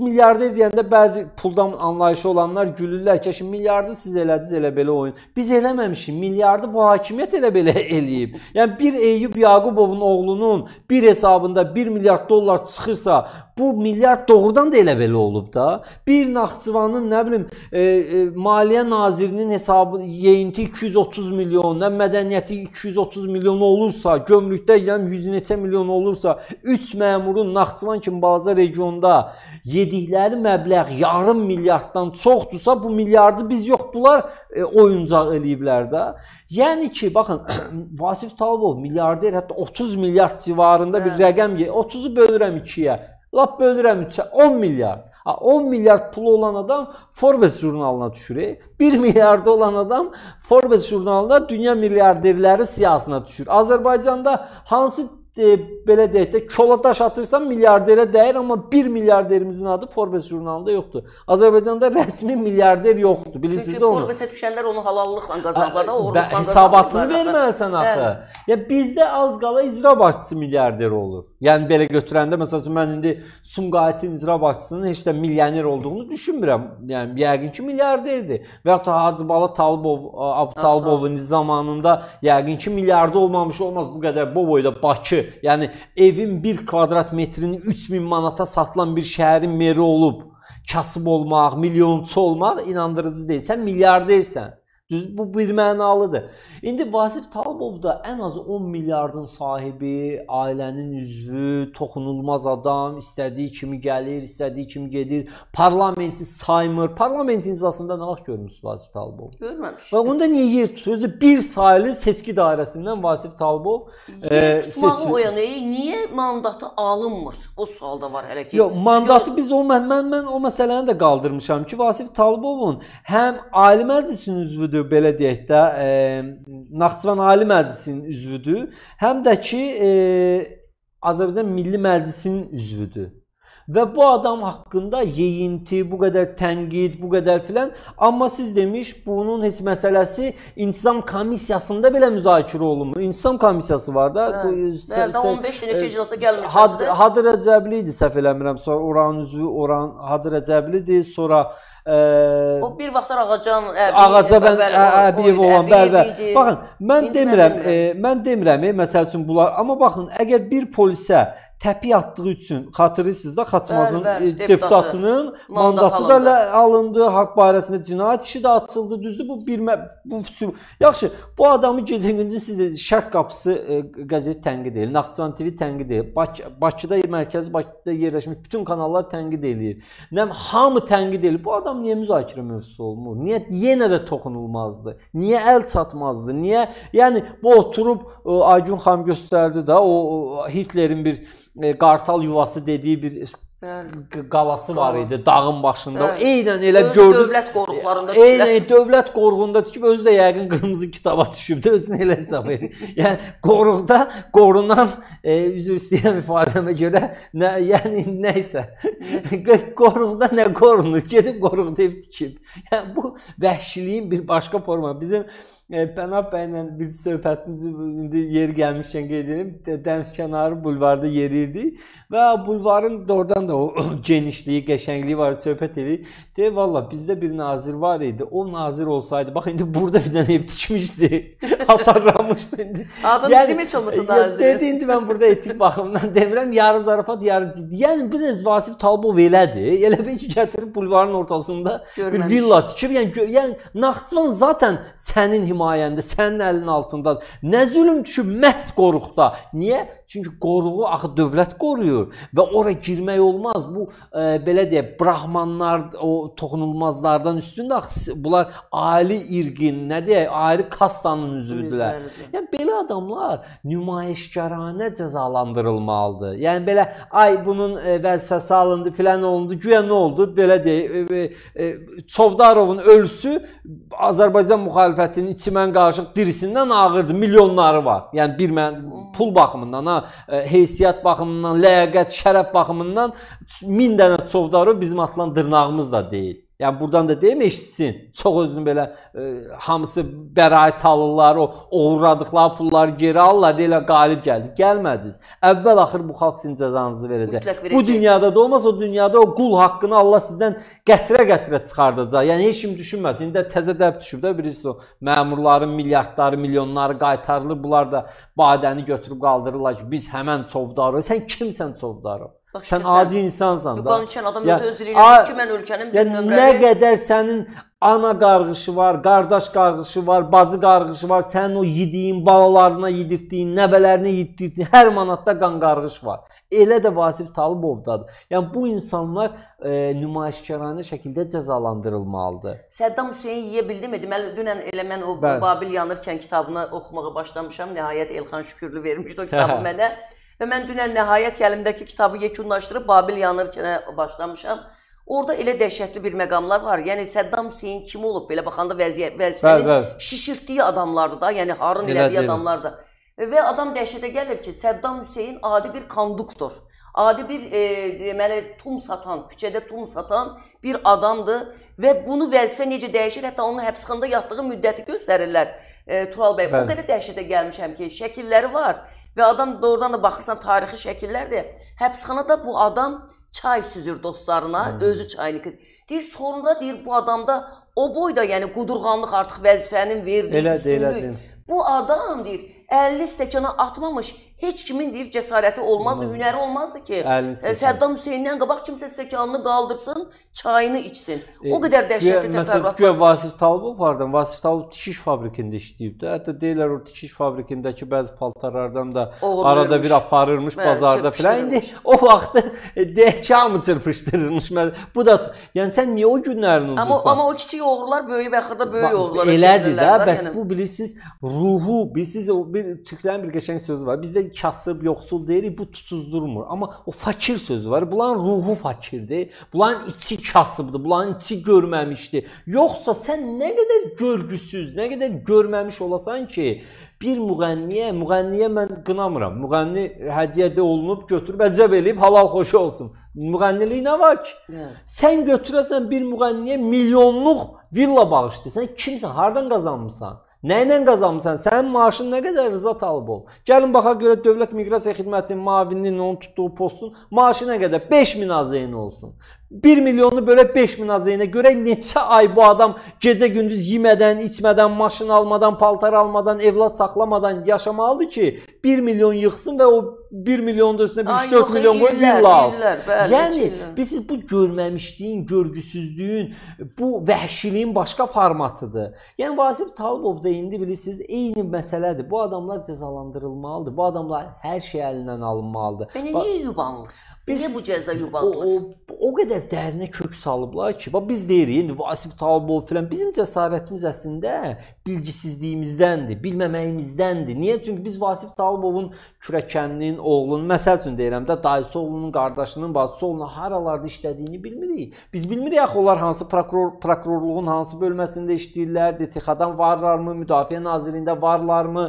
milyarder deyəndə bəzi puldan anlayışı olanlar gülürlər ki, şimdi milyardı siz elədiniz elə belə oyun. Biz eləməmişik. Milyardı bu hakimiyyət elə belə eləyib. Yəni bir Eyüp Yaqubovun oğlunun bir hesabında 1 milyard dollar çıxırsa, bu milyard doğrudan da elə belə olub da. Bir Naxçıvanın nə bilim e, e, Maliyyə Nazirinin hesabı yeyinti 230 milyon, nə mədəniyyəti 230 milyon olursa, gömrükdə yəni 100 neçə milyon olursa, 3 məmurun Naxçıvan kimi balaca regionda 7 yedikləri məbləğ yarım milyarddan çoxdursa, bu milyardı biz yox, bunlar e, oyuncaq eləyiblər də. Yəni ki, baxın, Vasif Talibov milyarder, hətta 30 milyard civarında hə. bir rəqəm, 30-u bölürəm 2-yə, lap bölürəm 3-ə, 10 milyard. 10 milyard pulu olan adam Forbes jurnalına düşür. 1 e? milyarda olan adam Forbes jurnalına dünya milyarderləri siyasına düşür. Azərbaycanda hansı e, belə deyək də kola daş atırsan milyarderə dəyir, amma 1 milyarderimizin adı Forbes jurnalında yoxdur. Azərbaycanda rəsmi milyarder yoxdur. Bilirsiniz də onu. Forbes-ə düşənlər onu halallıqla qazanırlar, oğurluqla. Hesabatını verməlisən axı. Hə. Ya bizdə az qala icra başçısı milyarder olur. Yəni belə götürəndə məsələn mən indi Sumqayıtın icra başçısının heç də milyoner olduğunu düşünmürəm. Yəni yəqin ki milyarderdir. Və ya Hacıbala Talibov, Abtalibovun zamanında yəqin ki milyarder olmamış olmaz bu qədər bu boyda Bakı yaradıcı, yəni evin bir kvadrat metrini 3000 manata satılan bir şəhərin meri olub kasıb olmaq, milyonçu olmaq inandırıcı deyil. Sən milyardersən. Düz bu bir mənalıdır. İndi Vasif Talbov da ən azı 10 milyardın sahibi, ailənin üzvü, toxunulmaz adam, istədiyi kimi gəlir, istədiyi kimi gedir. Parlamenti saymır. Parlament imzasında nə vaxt görmüsüz Vasif Talbov? Görməmişəm. Və onu da niyə yer tutur? Özü 1 saylı seçki dairəsindən Vasif Talbov yer e, seçilir. o yana niyə mandatı alınmır? O sual da var hələ ki. Yox, mandatı biz o mən mən, mən o məsələni də qaldırmışam ki, Vasif Talbovun həm ali məclisin üzvüdür belə deyək də, e, Naxçıvan Ali Məclisinin üzvüdür, həm də ki e, Azərbaycan Milli Məclisinin üzvüdür. Ve bu adam hakkında yeyinti, bu kadar tənqid, bu kadar filan. Ama siz demiş bunun heç məsələsi intizam komissiyasında belə müzakirə olunmur. İntizam komissiyası var e, da. Bəli, 15 iləcə iclasa gəlmir. Had, Hadır Əcəbli idi səhv eləmirəm. Sonra Oran üzvü, Oran Hadır Əcəbli idi. Sonra ə, e, o bir vaxtlar Ağacan e, Əbiyev. Ağaca mən Əbiyev olan, bəli, bəli. Baxın, mən demirəm, mən demirəm, məsəl üçün bunlar. Amma baxın, əgər bir polisə təpi atdığı üçün xatırlayırsınız da Xaçmazın bəli, bəli, e, deputatının mandatı, mandatı da alındı. alındı, haqq barəsində cinayət işi də açıldı. Düzdür bu bir bu yaxşı, bu adamı gecə-gündüz siz Şərq qapısı e, qəzet tənqid edir, Naxçıvan TV tənqid edir. Bak Bakıda mərkəzi Bakıda yerləşmiş bütün kanallar tənqid eləyir. Nəm hamı tənqid edir. Bu adam niyə müzakirə mövzusu olmur? Niyə yenə də toxunulmazdı? Niyə əl çatmazdı? Niyə? Yəni bu oturub e, Aygün xan göstərdi də o, o Hitlerin bir e, qartal yuvası dediyi bir Hə. qalası var idi dağın başında. Hə. Eynən elə Öz gördünüz. Dövlət qorxularında düşüb. Eynən dövlət qorxuğunda düşüb özü də yəqin qırmızı kitaba düşüb də özünü elə hesab edir. yəni qoruqda qorunan e, üzr istəyirəm ifadəmə görə nə yəni nə isə qoruqda nə qorunur? Gedib qoruq deyib tikib. Yəni bu vəhşiliyin bir başqa forma. Bizim Pənav bəylə biz söhbətini indi yer gəlmişkən qeyd edim. Dəniz kənarı bulvarda yeriyirdik və bulvarın doğrudan da o genişliyi, qəşəngliyi var, söhbət edirik. Deyə valla bizdə bir nazir var idi. O nazir olsaydı, bax indi burada bir dənə ev tikmişdi. Hasarlanmışdı indi. Adını yəni, demiş olmasa nazir. Dedi indi mən burada etik baxımından demirəm, yarı zarafat, yarı ciddi. Yəni biraz Vasif Talbov elədi. Elə bir ki, gətirib bulvarın ortasında Görməmiş. bir villa tikib, yəni yəni Naxçıvan zaten sənin himayəndə, sənin əlin altındadır. Nə zülm düşüb məhz qoruqda. Niyə? Çünki qoruğu axı dövlət qoruyur və ora girmək olmaz. Bu e, belə deyə brahmanlar o toxunulmazlardan üstündə axı bunlar ali irqin, nə deyək, ayrı kastanın üzvüdülər. Yəni belə adamlar nümayişkaranə cəzalandırılmalıdır. Yəni belə ay bunun e, vəzifəsi alındı, filan olundu, güya nə oldu? Belə deyək, e, e, e Çovdarovun ölüsü Azərbaycan müxalifətinin 2 mən qarışıq dirisindən ağırdır, milyonları var. Yəni bir mən pul baxımından, ha, e, heysiyyət baxımından, ləyaqət, şərəf baxımından 1000 dənə Çovdarov bizim atılan dırnağımız da deyil. Yəni burdan da deyim eşitsin. Çox özünü belə e, hamısı bəraət alırlar, o oğurladıqları pulları geri alırlar, elə qalib gəldi. Gəlmədiniz. Əvvəl axır bu xalq sizin cəzanızı verəcək. Bu dünyada da olmaz, o dünyada o qul haqqını Allah sizdən qətrə-qətrə çıxardacaq. Yəni heç kim düşünməz. İndi də təzə dəb düşüb də bilirsiniz o məmurların milyardları, milyonları qaytarılır. Bunlar da badəni götürüb qaldırırlar ki, biz həmin çovdarı, sən kimsən çovdarı? Bax, sən adi sən, insansan da. Qonuşan adam öz özü ilə ki, mən ölkənin bir nömrəli. Nə qədər sənin ana qarğışı var, qardaş qarğışı var, bacı qarğışı var, sənin o yediyin balalarına yedirtdiyin, nəvələrinə yedirtdiyin hər manatda qan qarğış var. Elə də Vasif Talıbovdadır. Yəni bu insanlar e, nümayişkaranə şəkildə cəzalandırılmalıdır. Səddam Hüseyn yeyə bildimi? Deməli dünən elə mən o Bəli. Babil yanırkən kitabını oxumağa başlamışam. Nəhayət Elxan Şükürlü vermişdi o kitabı mənə. Və mən dünən nəhayət gəlimdəki kitabı yekunlaşdırıb Babil yanırkənə başlamışam. Orada elə dəhşətli bir məqamlar var. Yəni Səddam Hüseyn kim olub belə baxanda vəziyyət vəzifənin bəl, bəl. şişirtdiyi adamlardır da, yəni Harun elədiyi adamlardır. Və adam dəhşətə gəlir ki, Səddam Hüseyn adi bir konduktor, adi bir e, deməli tum satan, küçədə tum satan bir adamdır və bunu vəzifə necə dəyişir, hətta onun həbsxanada yatdığı müddəti göstərirlər. E, Tural bəy, bəli. o qədər dəhşətə gəlmişəm ki, şəkilləri var. Və adam doğrudan da baxırsan tarixi şəkillərdir. Həbsxanada bu adam çay süzür dostlarına, Hı. Hmm. özü çayını. Deyir sonra deyir bu adamda o boyda yəni qudurğanlıq artıq vəzifənin verdiyi elədir, üstünlük. Elədir. Bu adam deyir 50 stəkana atmamış heç kimin deyir cəsarəti olmazdı, Olmaz. hünəri olmazdı ki, e, Səddam Hüseyndən qabaq kimsə stəkanını qaldırsın, çayını içsin. O e, qədər dəhşətli təfərrüatlar. Məsələn, Vasif Talibov vardı. Vasif Talibov tikiş fabrikində işləyib də. Hətta deyirlər o tikiş fabrikindəki bəzi paltarlardan da Oğurlu arada vermiş. bir aparırmış Bəli, bazarda filan. İndi o vaxtı e, deyək ki, hamı çırpışdırılmış. Bu da yəni sən niyə o günlərini unudursan? Amma amma o kiçik oğurlar böyüyüb axırda böyük oğurlara çevrilir. Elədir də, bəs yəni. bu bilirsiniz, ruhu, bilirsiniz o bir bir Türklərin bir qəşəng sözü var. Bizdə kasıb, yoxsul deyirik, bu tutuzdurmur. Amma o fakir sözü var. Bulan ruhu fakirdir. Bulan içi kasıbdır. Bulan içi görməmişdir. Yoxsa sən nə qədər görgüsüz, nə qədər görməmiş olasan ki, bir müğənniyə, müğənniyə mən qınamıram. Müğənni hədiyyədə olunub, götürüb əcəb eləyib, halal xoşu olsun. Müğənnilik nə var ki? Hə. Sən götürəsən bir müğənniyə milyonluq villa bağışlayırsan. Kimsən? Hardan qazanmısan? Nə ilə qazanmısan? Sənin maaşın nə qədər rıza talib ol. Gəlin baxaq görə Dövlət Miqrasiya Xidmətinin müavininin onun tutduğu postun maaşı nə qədər? 5000 AZN olsun. 1 milyonu bölək 5000 azeyinə görək neçə ay bu adam gecə gündüz yemədən, içmədən, maşın almadan, paltar almadan, evlad saxlamadan yaşamalıdır ki, 1 milyon yığsın və o 1 milyonun da üstünə 3-4 milyon qoyun villa alsın. Yəni biz siz bu görməmişliyin, görgüsüzlüyün, bu vəhşiliyin başqa formatıdır. Yəni Vasif Talibov da indi bilirsiniz eyni məsələdir. Bu adamlar cəzalandırılmalıdır. Bu adamlar hər şey əlindən alınmalıdır. Və niyə yubanılır? Biz, niyə bu cəza yubanılır? O, o, o qədər dərinə kök salıblar ki, bax biz deyirik, indi Vasif Talibov filan bizim cəsarətimiz əslində bilgisizliyimizdəndir, bilməməyimizdəndir. Niyə? Çünki biz Vasif Talibovun kürəkəninin oğlunun, məsəl üçün deyirəm də, dayısı oğlunun, qardaşının, bacısı oğlunun haralarda işlədiyini bilmirik. Biz bilmirik axı onlar hansı prokuror prokurorluğun hansı bölməsində işləyirlər, DTX-dan varlarmı, Müdafiə Nazirliyində varlarmı,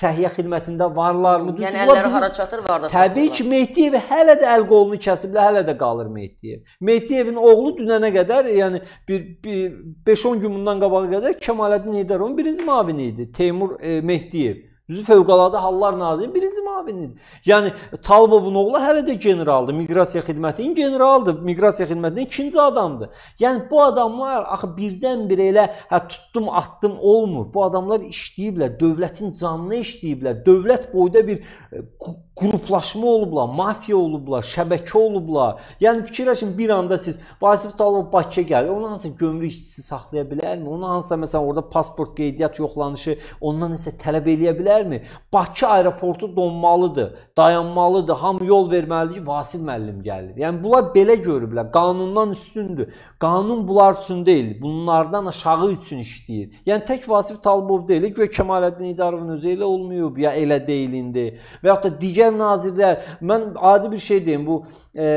Səhiyyə xidmətində varlarmı? Yəni əlləri hara çatır, varda. Təbii ki, Mehdiyev hələ də əl qolunu kəsiblər, hələ də qalır Mehdiyev. Mehdiyevin oğlu dünənə qədər, yəni 5-10 gün bundan qabağa qədər Kemaləddin Heydərovun birinci müavini idi Teymur e, Mehdiyev. Düzü Fövqəladə Hallar Naziri birinci müavinindir. Yəni Talbovun oğlu hələ də generaldır. Miqrasiya xidmətinin generaldır. Miqrasiya xidmətinin ikinci adamdır. Yəni bu adamlar axı birdən-birə elə hə tutdum, atdım olmur. Bu adamlar işləyiblər, dövlətin canını işləyiblər. Dövlət boyda bir e, qruplaşma olublar, mafiya olublar, şəbəkə olublar. Yəni fikirləşin bir anda siz Vasif Talov Bakıya gəlir. Onun hansı gömrük işçisi saxlaya bilərmi? Onun hansı məsələn orada pasport qeydiyyat yoxlanışı ondan isə tələb eləyə bilər bilərmi? Bakı aeroportu donmalıdır, dayanmalıdır, hamı yol verməlidir ki, Vasif müəllim gəlir. Yəni bunlar belə görüblər, qanundan üstündür. Qanun bunlar üçün deyil, bunlardan aşağı üçün işləyir. Yəni tək Vasif Talibov deyil, Göy Kemaləddin İdarovun özü elə olmayıb, ya elə deyil indi. Və ya da digər nazirlər, mən adi bir şey deyim, bu e,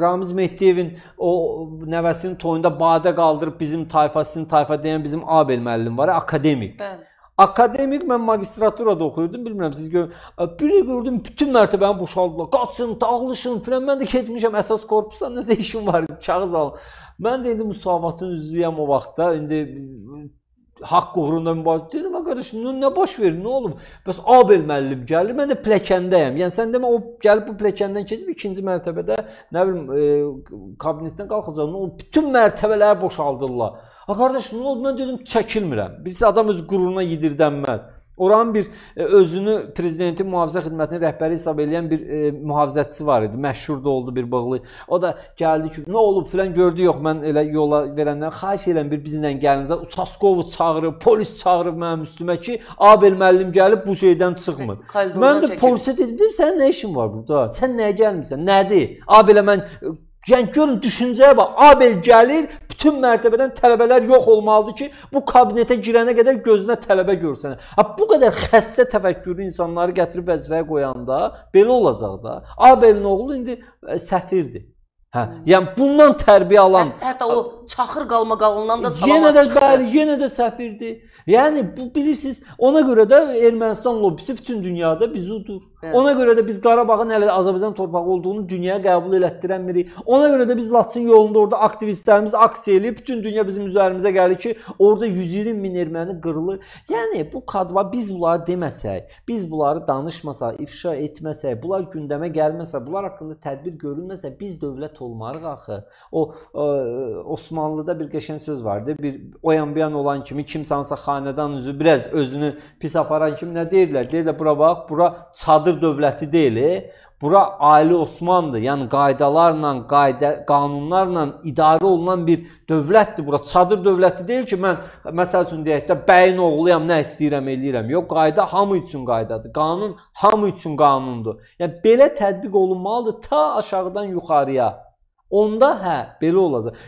Ramiz Mehdiyevin o nəvəsinin toyunda badə qaldırıb bizim tayfa, sizin tayfa deyən bizim Abel müəllim var, akademik. Bəli. Akademik mən magistraturada oxuyurdum, bilmirəm siz görün. Biri gördüm bütün mərtəbəni boşaldılar. Qaçın, dağılışın filan. Mən də getmişəm əsas korpusa, nəsə işim var idi, kağız alım. Mən də indi müsavatın üzvüyəm o vaxtda. İndi haqq uğrunda mübarizə. Dedim, qardaş, nə baş verir, nə olub? Bəs Abel müəllim gəlir, mən də pilləkəndəyəm. Yəni sən demə o gəlib bu pilləkəndən keçib ikinci mərtəbədə, nə bilim, e, kabinetdən qalxacaq. Nə olub? Bütün mərtəbələri boşaldırlar. A qardaş, nə oldu? Mən dedim, çəkilmirəm. Birisi adam öz qururuna yedirdənməz. Oranın bir e, özünü prezidentin mühafizə xidmətinin rəhbəri hesab edən bir e, mühafizəçisi var idi. Məşhur da oldu bir bağlı. O da gəldi ki, nə olub filan gördü, yox mən elə yola verəndən xahiş edirəm bir bizlə gəlinizə. Uçaskovu çağırıb, polis çağırıb mənim üstümə ki, Abel müəllim gəlib bu şeydən çıxmır. Mən də polisə dedim, sənin nə işin var burada? Sən nəyə gəlmisən? Nədir? Abelə mən e, Yəni görün düşüncəyə bax. Abel gəlir, bütün mərtəbədən tələbələr yox olmalıdır ki, bu kabinetə girənə qədər gözünə tələbə görsənə. Ha bu qədər xəstə təfəkkürlü insanları gətirib vəzifəyə qoyanda belə olacaq da. Abelin oğlu indi e, səfirdir. Hə, yəni bundan tərbiyə alan hət, hətta o çaxır qalmaqalından da salamat yenə də, çıxdı. Bəli, yenə də səfirdir. Yəni bu bilirsiniz, ona görə də Ermənistan lobbisi bütün dünyada bizudur. Evet. Ona görə də biz Qarabağın hələ Azərbaycan torpağı olduğunu dünyaya qəbul elətdirənmirik. Ona görə də biz Laçın yolunda orada aktivistlərimiz aksiya eləyib, bütün dünya bizim üzərimizə gəlir ki, orada 120 min erməni qırılır. Yəni bu kadva biz bunları deməsək, biz bunları danışmasaq, ifşa etməsək, bunlar gündəmə gəlməsə, bunlar haqqında tədbir görülməsə, biz dövlət olmarıq axı. O ə, e, Osmanlıda bir qəşəng söz vardı. Bir oyan buyan olan kimi kimsansa xanədan üzü biraz özünü pis aparan kimi nə deyirlər? Deyirlər bura bax, bura çadır dövləti deyil. E, bura Ali Osmandır. Yəni qaydalarla, qayda qanunlarla idarə olunan bir dövlətdir bura. Çadır dövləti deyil ki, mən məsəl üçün deyək də bəyin oğluyam, nə istəyirəm eləyirəm. Yox, qayda hamı üçün qaydadır. Qanun hamı üçün qanundur. Yəni belə tətbiq olunmalıdır ta aşağıdan yuxarıya. Onda hə, belə olacaq.